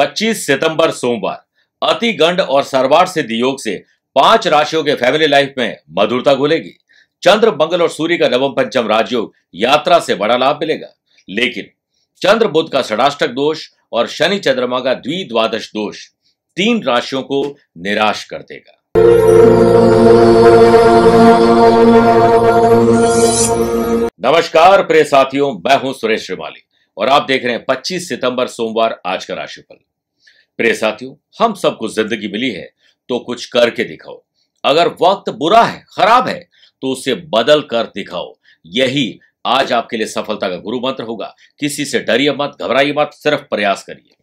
25 सितंबर सोमवार अति गंड और सर्वार सिद्ध योग से पांच राशियों के फैमिली लाइफ में मधुरता घुलेगी चंद्र मंगल और सूर्य का नवम पंचम राजयोग यात्रा से बड़ा लाभ मिलेगा लेकिन चंद्र बुद्ध का षडाष्टक दोष और शनि चंद्रमा का द्विद्वादश दोष तीन राशियों को निराश कर देगा नमस्कार प्रिय साथियों मैं हूं सुरेश श्रीमाली और आप देख रहे हैं 25 सितंबर सोमवार आज का राशिफल प्रिय साथियों हम सबको जिंदगी मिली है तो कुछ करके दिखाओ अगर वक्त बुरा है खराब है तो उसे बदल कर दिखाओ यही आज आपके लिए सफलता का गुरु मंत्र होगा किसी से डरिए मत घबराइए मत सिर्फ प्रयास करिए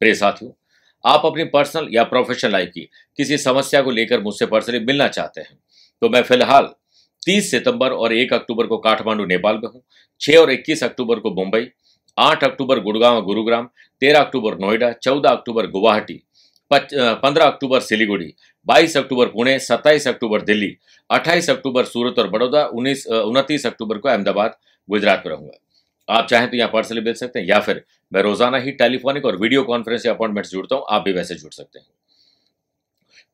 प्रिय साथियों आप अपनी पर्सनल या प्रोफेशनल लाइफ की किसी समस्या को लेकर मुझसे पर्सनली मिलना चाहते हैं तो मैं फिलहाल 30 सितंबर और 1 अक्टूबर को काठमांडू नेपाल में हूँ 6 और 21 अक्टूबर को मुंबई आठ अक्टूबर गुड़गांव गुरुग्राम तेरह अक्टूबर नोएडा चौदह अक्टूबर गुवाहाटी पंद्रह अक्टूबर सिलीगुड़ी बाईस अक्टूबर पुणे सत्ताईस अक्टूबर दिल्ली अट्ठाईस अक्टूबर सूरत और बड़ौदा उन्नीस उनतीस अक्टूबर को अहमदाबाद गुजरात में रहूंगा आप चाहें तो यहाँ पार्सल मिल सकते हैं या फिर मैं रोजाना ही टेलीफोनिक और वीडियो कॉन्फ्रेंस या अपॉइंटमेंट जुड़ता हूँ आप भी वैसे जुड़ सकते हैं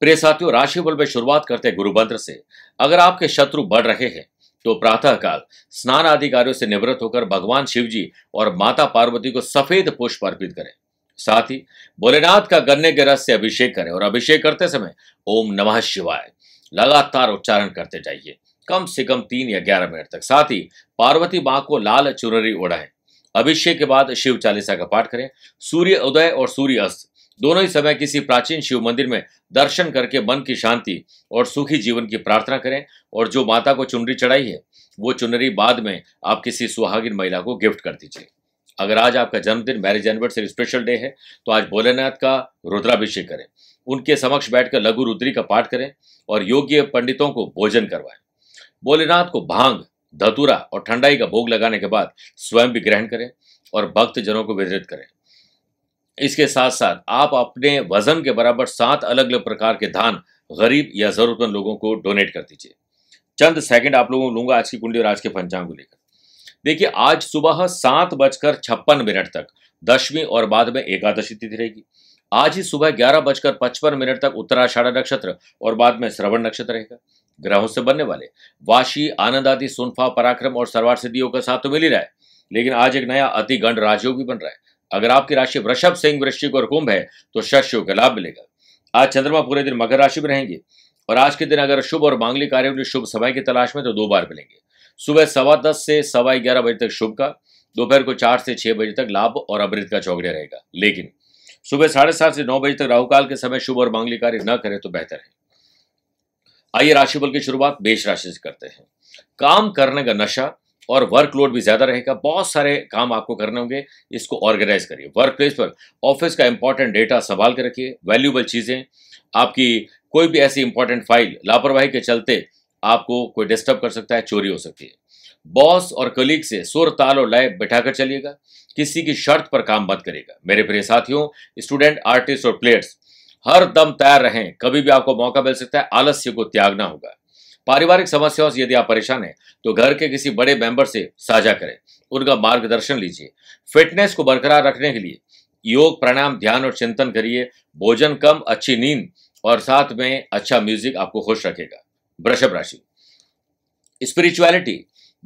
प्रिय साथियों राशि बल में शुरुआत करते हैं गुरु मंत्र से अगर आपके शत्रु बढ़ रहे हैं तो प्रातःकाल स्नान आदि कार्यों से निवृत्त होकर भगवान शिव जी और माता पार्वती को सफेद पुष्प अर्पित करें साथ ही भोलेनाथ का गन्ने के रस से अभिषेक करें और अभिषेक करते समय ओम नमः शिवाय लगातार उच्चारण करते जाइए कम से कम तीन या ग्यारह मिनट तक साथ ही पार्वती माँ को लाल चुनरी ओढ़ाएं अभिषेक के बाद शिव चालीसा का पाठ करें सूर्य उदय और सूर्य अस्त दोनों ही समय किसी प्राचीन शिव मंदिर में दर्शन करके मन की शांति और सुखी जीवन की प्रार्थना करें और जो माता को चुनरी चढ़ाई है वो चुनरी बाद में आप किसी सुहागिन महिला को गिफ्ट कर दीजिए अगर आज आपका जन्मदिन मैरिज एनिवर्सरी स्पेशल डे है तो आज भोलेनाथ का रुद्राभिषेक करें उनके समक्ष बैठकर लघु रुद्री का पाठ करें और योग्य पंडितों को भोजन करवाएं भोलेनाथ को भांग धतुरा और ठंडाई का भोग लगाने के बाद स्वयं भी ग्रहण करें और भक्तजनों को वितरित करें इसके साथ साथ आप अपने वजन के बराबर सात अलग अलग प्रकार के धान गरीब या जरूरतमंद लोगों को डोनेट कर दीजिए चंद सेकंड आप लोगों को लूंगा आज की कुंडली और आज के पंचांग को लेकर देखिए आज सुबह सात बजकर छप्पन मिनट तक दशमी और बाद में एकादशी तिथि रहेगी आज ही सुबह ग्यारह बजकर पचपन मिनट तक उत्तराषाढ़ा नक्षत्र और बाद में श्रवण नक्षत्र रहेगा ग्रहों से बनने वाले वाशी आनंद आदि सुनफा पराक्रम और सर्वार सिद्धियों का साथ तो मिल ही रहा है लेकिन आज एक नया अति गण राजयोग भी बन रहा है अगर आपकी राशि वृषभ सिंह वृश्चिक और कुंभ है तो शस्यु का लाभ मिलेगा आज चंद्रमा पूरे दिन मकर राशि में रहेंगे और आज के दिन अगर शुभ और मांगलिक कार्य के लिए शुभ समय की तलाश में तो दो बार मिलेंगे सुबह सवा दस से सवा ग्यारह बजे तक शुभ का दोपहर को चार से छह बजे तक लाभ और अमृत का चौकड़िया रहेगा लेकिन सुबह साढ़े सात से नौ बजे तक राहुकाल के समय शुभ और मांगलिक कार्य न करें तो बेहतर है आइए राशिफल की शुरुआत मेष राशि से करते हैं काम करने का नशा और वर्कलोड भी ज़्यादा रहेगा बहुत सारे काम आपको करने होंगे इसको ऑर्गेनाइज करिए वर्क प्लेस पर ऑफिस का इंपॉर्टेंट डेटा संभाल के रखिए वैल्यूबल चीज़ें आपकी कोई भी ऐसी इंपॉर्टेंट फाइल लापरवाही के चलते आपको कोई डिस्टर्ब कर सकता है चोरी हो सकती है बॉस और कलीग से सुर ताल और लय बैठाकर चलिएगा किसी की शर्त पर काम मत करेगा मेरे प्रिय साथियों स्टूडेंट आर्टिस्ट और प्लेयर्स हर दम तैयार रहें कभी भी आपको मौका मिल सकता है आलस्य को त्यागना होगा पारिवारिक समस्याओं से यदि आप परेशान हैं तो घर के किसी बड़े मेंबर से साझा करें उनका मार्गदर्शन लीजिए फिटनेस को बरकरार रखने के लिए योग प्राणायाम ध्यान और चिंतन करिए भोजन कम अच्छी नींद और साथ में अच्छा म्यूजिक आपको खुश रखेगा वृषभ राशि स्पिरिचुअलिटी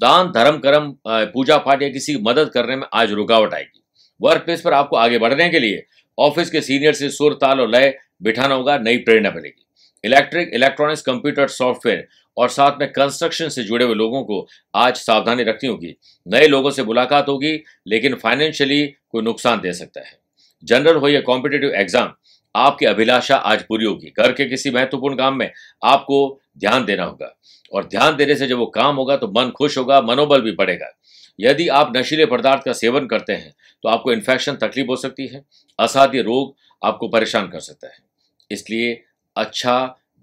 दान धर्म कर्म पूजा पाठ या किसी की मदद करने में आज रुकावट आएगी वर्क प्लेस पर आपको आगे बढ़ने के लिए ऑफिस के सीनियर से सुर ताल और लय बिठाना होगा नई प्रेरणा मिलेगी इलेक्ट्रिक इलेक्ट्रॉनिक्स कंप्यूटर सॉफ्टवेयर और साथ में कंस्ट्रक्शन से जुड़े हुए लोगों को आज सावधानी रखनी होगी नए लोगों से मुलाकात होगी लेकिन फाइनेंशियली कोई नुकसान दे सकता है जनरल हो या कॉम्पिटेटिव एग्जाम आपकी अभिलाषा आज पूरी होगी घर के किसी महत्वपूर्ण काम में आपको ध्यान देना होगा और ध्यान देने से जब वो काम होगा तो मन खुश होगा मनोबल भी बढ़ेगा यदि आप नशीले पदार्थ का सेवन करते हैं तो आपको इन्फेक्शन तकलीफ हो सकती है असाध्य रोग आपको परेशान कर सकता है इसलिए अच्छा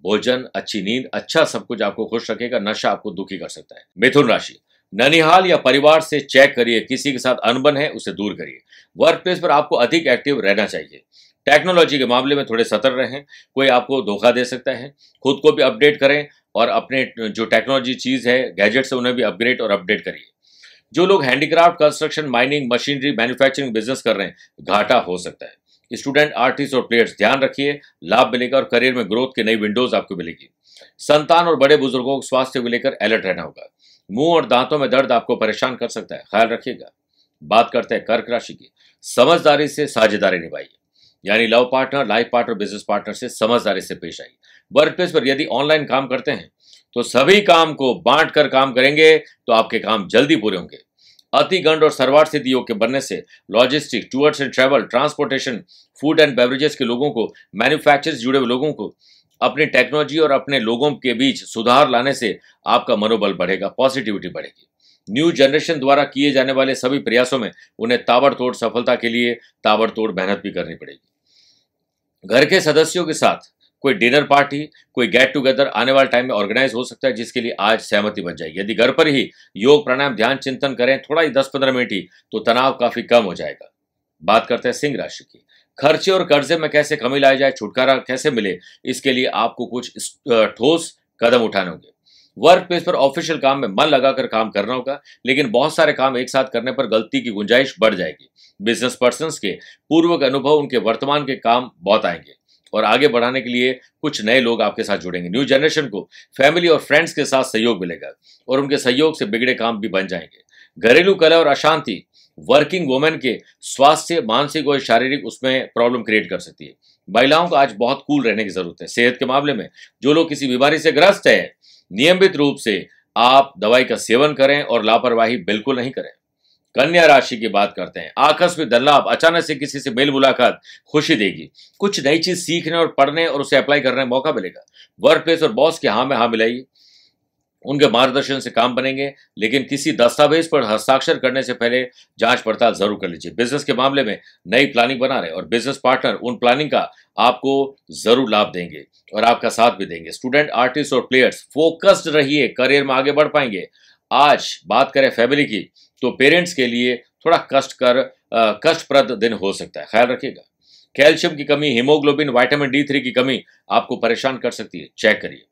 भोजन अच्छी नींद अच्छा सब कुछ आपको खुश रखेगा नशा आपको दुखी कर सकता है मिथुन राशि ननिहाल या परिवार से चेक करिए किसी के साथ अनबन है उसे दूर करिए वर्क प्लेस पर आपको अधिक एक्टिव रहना चाहिए टेक्नोलॉजी के मामले में थोड़े सतर्क रहें कोई आपको धोखा दे सकता है खुद को भी अपडेट करें और अपने जो टेक्नोलॉजी चीज़ है गैजेट्स है उन्हें भी अपग्रेड और अपडेट करिए जो लोग handicraft construction mining machinery manufacturing business कर रहे हैं घाटा हो सकता है स्टूडेंट आर्टिस्ट और प्लेयर्स ध्यान रखिए लाभ मिलेगा और करियर में ग्रोथ के नई विंडोज आपको मिलेगी संतान और बड़े बुजुर्गों को स्वास्थ्य को लेकर अलर्ट रहना होगा मुंह और दांतों में दर्द आपको परेशान कर सकता है ख्याल रखिएगा बात करते हैं कर्क राशि की समझदारी से साझेदारी निभाइए यानी love partner life partner business partner से समझदारी से पेश आइए वर्क प्लेस पर यदि ऑनलाइन काम करते हैं तो सभी काम को बांट कर काम करेंगे तो आपके काम जल्दी पूरे होंगे अतिगंड और सरवार सिद्ध योग के बनने से logistic tours and travel transportation food and beverages के लोगों को मैन्युफैक्चर जुड़े हुए लोगों को अपनी टेक्नोलॉजी और अपने लोगों के बीच सुधार लाने से आपका मनोबल बढ़ेगा पॉजिटिविटी बढ़ेगी न्यू जनरेशन द्वारा किए जाने वाले सभी प्रयासों में उन्हें ताबड़तोड़ सफलता के लिए ताबड़तोड़ मेहनत भी करनी पड़ेगी घर के सदस्यों के साथ कोई डिनर पार्टी कोई गेट टुगेदर आने वाले टाइम में ऑर्गेनाइज हो सकता है जिसके लिए आज सहमति बन जाएगी यदि घर पर ही योग प्राणायाम ध्यान चिंतन करें थोड़ा ही दस पंद्रह मिनट ही तो तनाव काफी कम हो जाएगा बात करते हैं सिंह राशि की खर्चे और कर्जे में कैसे कमी लाई जाए छुटकारा कैसे मिले इसके लिए आपको कुछ ठोस कदम उठाने होंगे वर्क प्लेस पर ऑफिशियल काम में मन लगाकर काम करना होगा लेकिन बहुत सारे काम एक साथ करने पर गलती की गुंजाइश बढ़ जाएगी बिजनेस पर्सन के पूर्व अनुभव उनके वर्तमान के काम बहुत आएंगे और आगे बढ़ाने के लिए कुछ नए लोग आपके साथ जुड़ेंगे न्यू जनरेशन को फैमिली और फ्रेंड्स के साथ सहयोग मिलेगा और उनके सहयोग से बिगड़े काम भी बन जाएंगे घरेलू कला और अशांति वर्किंग वुमेन के स्वास्थ्य मानसिक और शारीरिक उसमें प्रॉब्लम क्रिएट कर सकती है महिलाओं को आज बहुत कूल रहने की जरूरत है सेहत के मामले में जो लोग किसी बीमारी से ग्रस्त है नियमित रूप से आप दवाई का सेवन करें और लापरवाही बिल्कुल नहीं करें कन्या राशि की बात करते हैं आकस्मिक धनलाभ अचानक से किसी से मेल मुलाकात खुशी देगी कुछ नई चीज सीखने और पढ़ने और उसे अप्लाई करने का मौका मिलेगा वर्क प्लेस और बॉस के हाँ में हाँ मिलाइए उनके मार्गदर्शन से काम बनेंगे लेकिन किसी दस्तावेज पर हस्ताक्षर करने से पहले जांच पड़ताल जरूर कर लीजिए बिजनेस के मामले में नई प्लानिंग बना रहे और बिजनेस पार्टनर उन प्लानिंग का आपको जरूर लाभ देंगे और आपका साथ भी देंगे स्टूडेंट आर्टिस्ट और प्लेयर्स फोकस्ड रहिए करियर में आगे बढ़ पाएंगे आज बात करें फैमिली की तो पेरेंट्स के लिए थोड़ा कष्ट कर कष्टप्रद दिन हो सकता है ख्याल रखिएगा कैल्शियम की कमी हीमोग्लोबिन वाइटामिन डी थ्री की कमी आपको परेशान कर सकती है चेक करिए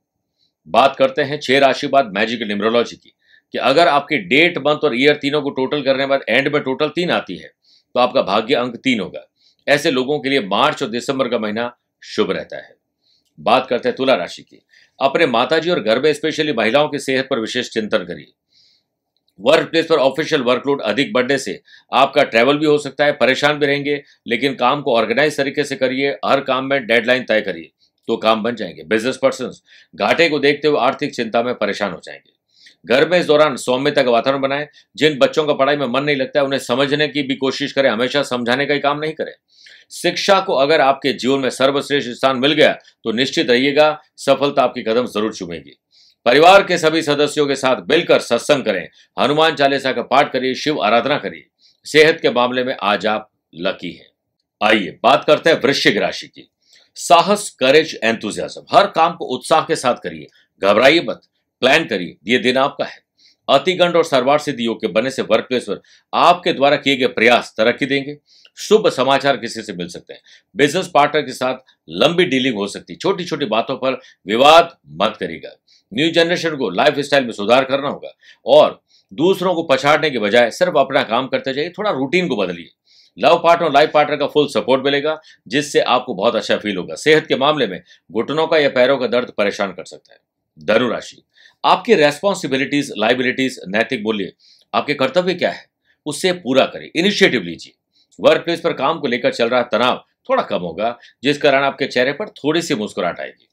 बात करते हैं छह राशि बाद मैजिकल न्यूमरोलॉजी की कि अगर आपके डेट मंथ और ईयर तीनों को टोटल करने बाद एंड में टोटल तीन आती है तो आपका भाग्य अंक तीन होगा ऐसे लोगों के लिए मार्च और दिसंबर का महीना शुभ रहता है बात करते हैं तुला राशि की अपने माताजी और घर में स्पेशली महिलाओं की सेहत पर विशेष चिंतन करिए वर्क प्लेस पर ऑफिशियल वर्कलोड अधिक बढ़ने से आपका ट्रैवल भी हो सकता है परेशान भी रहेंगे लेकिन काम को ऑर्गेनाइज तरीके से करिए हर काम में डेडलाइन तय करिए तो काम बन जाएंगे बिजनेस पर्सन घाटे को देखते हुए आर्थिक चिंता में परेशान हो जाएंगे घर में इस दौरान सौम्यता का वातावरण बनाएं जिन बच्चों का पढ़ाई में मन नहीं लगता है उन्हें समझने की भी कोशिश करें हमेशा समझाने का ही काम नहीं करें शिक्षा को अगर आपके जीवन में सर्वश्रेष्ठ स्थान मिल गया तो निश्चित रहिएगा सफलता आपके कदम जरूर चुमेगी परिवार के सभी सदस्यों के साथ मिलकर सत्संग करें हनुमान चालीसा का पाठ करिए शिव आराधना करिए सेहत के मामले में आज आप लकी हैं आइए बात करते हैं वृश्चिक राशि की साहस करेज एंथुजियाजम हर काम को उत्साह के साथ करिए घबराइए मत प्लान करिए ये दिन आपका है अतिगंड और सरवार सिद्धि योग के बनने से वर्क प्लेस पर आपके द्वारा किए गए प्रयास तरक्की देंगे शुभ समाचार किसी से मिल सकते हैं बिजनेस पार्टनर के साथ लंबी डीलिंग हो सकती है छोटी छोटी बातों पर विवाद मत करिएगा न्यू जनरेशन को लाइफ स्टाइल में सुधार करना होगा और दूसरों को पछाड़ने के बजाय सिर्फ अपना काम करते जाइए थोड़ा रूटीन को बदलिए लव पार्टनर लाइफ पार्टनर का फुल सपोर्ट मिलेगा जिससे आपको बहुत अच्छा फील होगा सेहत के मामले में घुटनों का या पैरों का दर्द परेशान कर सकता है धनुराशि आपकी रेस्पॉन्सिबिलिटीज लाइबिलिटीज नैतिक मूल्य आपके कर्तव्य क्या है उससे पूरा करें इनिशिएटिव लीजिए वर्क प्लेस पर काम को लेकर चल रहा तनाव थोड़ा कम होगा जिस कारण आपके चेहरे पर थोड़ी सी मुस्कुराहट आएगी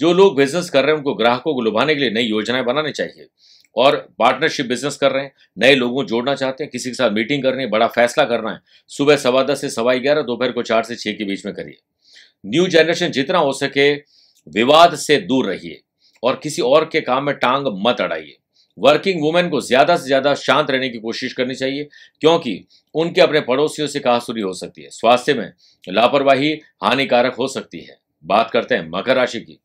जो लोग बिजनेस कर रहे हैं उनको ग्राहकों को लुभाने के लिए नई योजनाएं बनानी चाहिए और पार्टनरशिप बिजनेस कर रहे हैं नए लोगों को जोड़ना चाहते हैं किसी के साथ मीटिंग करनी है बड़ा फैसला करना है सुबह सवा दस से सवा ग्यारह दोपहर को चार से छः के बीच में करिए न्यू जनरेशन जितना हो सके विवाद से दूर रहिए और किसी और के काम में टांग मत अड़ाइए वर्किंग वुमेन को ज़्यादा से ज़्यादा शांत रहने की कोशिश करनी चाहिए क्योंकि उनके अपने पड़ोसियों से कहासुरी हो सकती है स्वास्थ्य में लापरवाही हानिकारक हो सकती है बात करते हैं मकर राशि की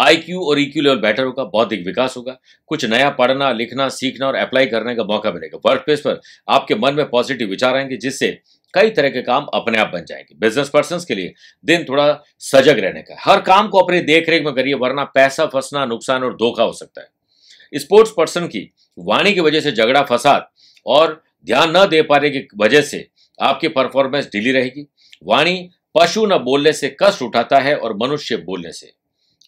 आईक्यू और ईक्यू लेवल बेटर होगा बौद्धिक विकास होगा कुछ नया पढ़ना लिखना सीखना और अप्लाई करने का मौका मिलेगा वर्क प्लेस पर आपके मन में पॉजिटिव विचार आएंगे जिससे कई तरह के काम अपने आप बन जाएंगे बिजनेस पर्सन के लिए दिन थोड़ा सजग रहने का हर काम को अपने देखरेख में करिए वरना पैसा फंसना नुकसान और धोखा हो सकता है स्पोर्ट्स पर्सन की वाणी की वजह से झगड़ा फसाद और ध्यान न दे पाने की वजह से आपकी परफॉर्मेंस ढीली रहेगी वाणी पशु न बोलने से कष्ट उठाता है और मनुष्य बोलने से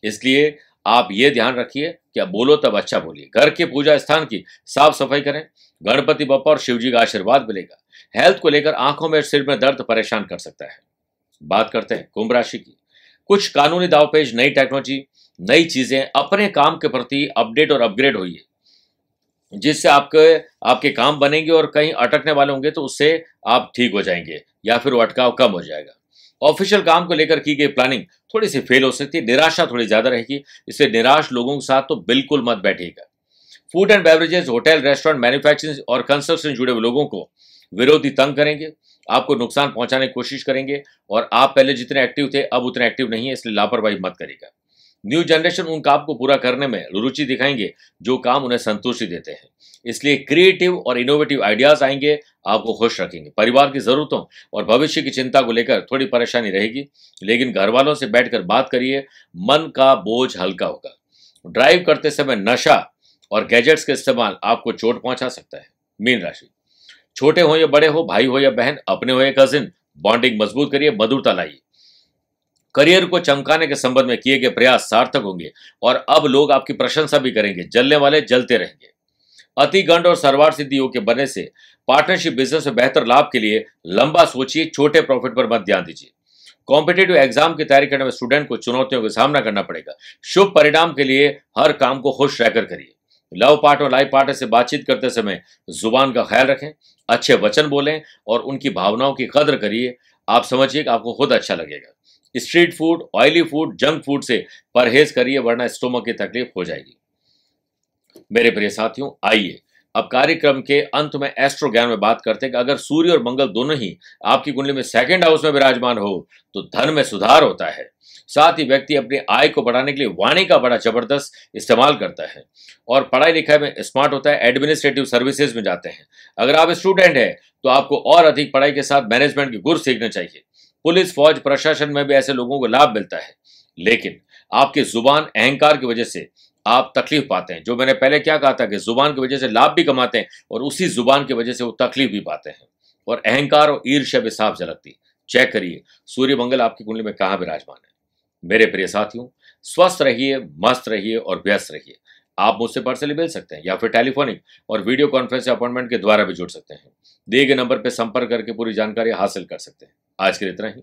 इसलिए आप ये ध्यान रखिए कि आप बोलो तब अच्छा बोलिए घर के पूजा स्थान की साफ सफाई करें गणपति बप्पा और शिव जी का आशीर्वाद मिलेगा हेल्थ को लेकर आंखों में सिर में दर्द परेशान कर सकता है बात करते हैं कुंभ राशि की कुछ कानूनी दावपेज नई टेक्नोलॉजी नई चीजें अपने काम के प्रति अपडेट और अपग्रेड होइए जिससे आपके आपके काम बनेंगे और कहीं अटकने वाले होंगे तो उससे आप ठीक हो जाएंगे या फिर वो अटकाव कम हो जाएगा ऑफिशियल काम को लेकर की गई प्लानिंग थोड़ी सी फेल हो सकती है निराशा थोड़ी ज़्यादा रहेगी इसलिए निराश लोगों के साथ तो बिल्कुल मत बैठिएगा food and beverages hotel restaurant manufacturing और कंस्ट्रक्शन जुड़े हुए लोगों को विरोधी तंग करेंगे आपको नुकसान पहुंचाने की कोशिश करेंगे और आप पहले जितने एक्टिव थे अब उतने एक्टिव नहीं है इसलिए लापरवाही मत करेगा न्यू जनरेशन उन काम को पूरा करने में रुचि दिखाएंगे जो काम उन्हें संतुष्टि देते हैं इसलिए क्रिएटिव और इनोवेटिव आइडियाज आएंगे आपको खुश रखेंगे परिवार की जरूरतों और भविष्य की चिंता को लेकर थोड़ी परेशानी रहेगी लेकिन घर वालों से बैठकर बात करिए मन का बोझ हल्का होगा ड्राइव करते समय नशा और गैजेट्स का इस्तेमाल आपको चोट पहुंचा सकता है मीन राशि छोटे हो या बड़े हो भाई हो या बहन अपने हो या कजिन बॉन्डिंग मजबूत करिए मधुरता लाइए करियर को चमकाने के संबंध में किए गए प्रयास सार्थक होंगे और अब लोग आपकी प्रशंसा भी करेंगे जलने वाले जलते रहेंगे अति गंड और सरवार सिद्धि योग के बनने से पार्टनरशिप बिजनेस में बेहतर लाभ के लिए लंबा सोचिए छोटे प्रॉफिट पर मत ध्यान दीजिए कॉम्पिटेटिव एग्जाम की तैयारी करने में स्टूडेंट को चुनौतियों का सामना करना पड़ेगा शुभ परिणाम के लिए हर काम को खुश रहकर करिए लव पार्ट और लाइफ पार्टनर से बातचीत करते समय जुबान का ख्याल रखें अच्छे वचन बोलें और उनकी भावनाओं की कदर करिए आप समझिए कि आपको खुद अच्छा लगेगा street food oily food junk food से परहेज करिए वरना स्टोमक की तकलीफ हो जाएगी मेरे प्रिय साथियों आइए अब कार्यक्रम के अंत में एस्ट्रो ज्ञान में बात करते हैं कि अगर सूर्य और मंगल दोनों ही आपकी कुंडली में सेकंड हाउस में विराजमान हो तो धन में सुधार होता है साथ ही व्यक्ति अपनी आय को बढ़ाने के लिए वाणी का बड़ा जबरदस्त इस्तेमाल करता है और पढ़ाई लिखाई में स्मार्ट होता है एडमिनिस्ट्रेटिव सर्विसेज में जाते हैं अगर आप स्टूडेंट हैं तो आपको और अधिक पढ़ाई के साथ मैनेजमेंट के गुर सीखने चाहिए पुलिस फौज प्रशासन में भी ऐसे लोगों को लाभ मिलता है लेकिन आपकी जुबान अहंकार की वजह से आप तकलीफ पाते हैं जो मैंने पहले क्या कहा था कि जुबान की वजह से लाभ भी कमाते हैं और उसी जुबान की वजह से वो तकलीफ भी पाते हैं और अहंकार और ईर्ष्या भी साफ झलकती चेक करिए सूर्य मंगल आपकी कुंडली में कहाँ विराजमान है मेरे प्रिय साथियों स्वस्थ रहिए मस्त रहिए और व्यस्त रहिए आप मुझसे पर्सनली मिल सकते हैं या फिर टेलीफोनिक और वीडियो कॉन्फ्रेंस अपॉइंटमेंट के द्वारा भी जुड़ सकते हैं दिए गए नंबर पर संपर्क करके पूरी जानकारी हासिल कर सकते हैं आज के लिए इतना ही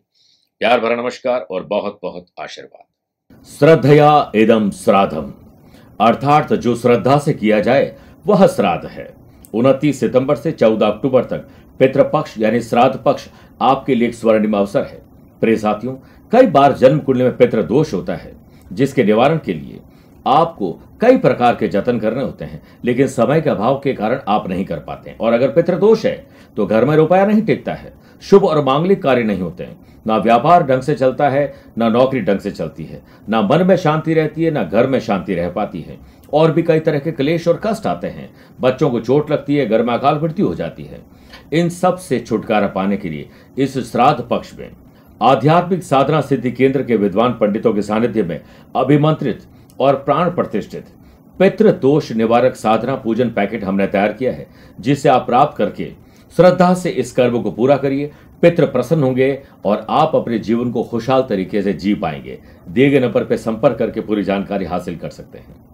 प्यार भरा नमस्कार और बहुत बहुत आशीर्वाद श्रद्धया एदम श्राद्धम अर्थात जो श्रद्धा से किया जाए वह श्राद्ध है उनतीस सितंबर से चौदह अक्टूबर तक पितृपक्ष यानी श्राद्ध पक्ष आपके लिए एक स्वर्णिम अवसर है प्रे साथियों कई बार जन्म कुंडली में पितृ दोष होता है जिसके निवारण के लिए आपको कई प्रकार के जतन करने होते हैं लेकिन समय के अभाव के कारण आप नहीं कर पाते हैं। और अगर पितृदोष है तो घर में रुपया नहीं टिकता है शुभ और मांगलिक कार्य नहीं होते हैं ना व्यापार ढंग से चलता है ना नौकरी ढंग से चलती है ना मन में शांति रहती है ना घर में शांति रह पाती है और भी कई तरह के क्लेश और कष्ट आते हैं बच्चों को चोट लगती है गर्माकाल मृत्यु हो जाती है इन सब से छुटकारा पाने के लिए इस श्राद्ध पक्ष में आध्यात्मिक साधना सिद्धि केंद्र के विद्वान पंडितों के सानिध्य में अभिमंत्रित और प्राण प्रतिष्ठित पित्र दोष निवारक साधना पूजन पैकेट हमने तैयार किया है जिसे आप प्राप्त करके श्रद्धा से इस कर्म को पूरा करिए पित्र प्रसन्न होंगे और आप अपने जीवन को खुशहाल तरीके से जी पाएंगे दिए गए नंबर पर संपर्क करके पूरी जानकारी हासिल कर सकते हैं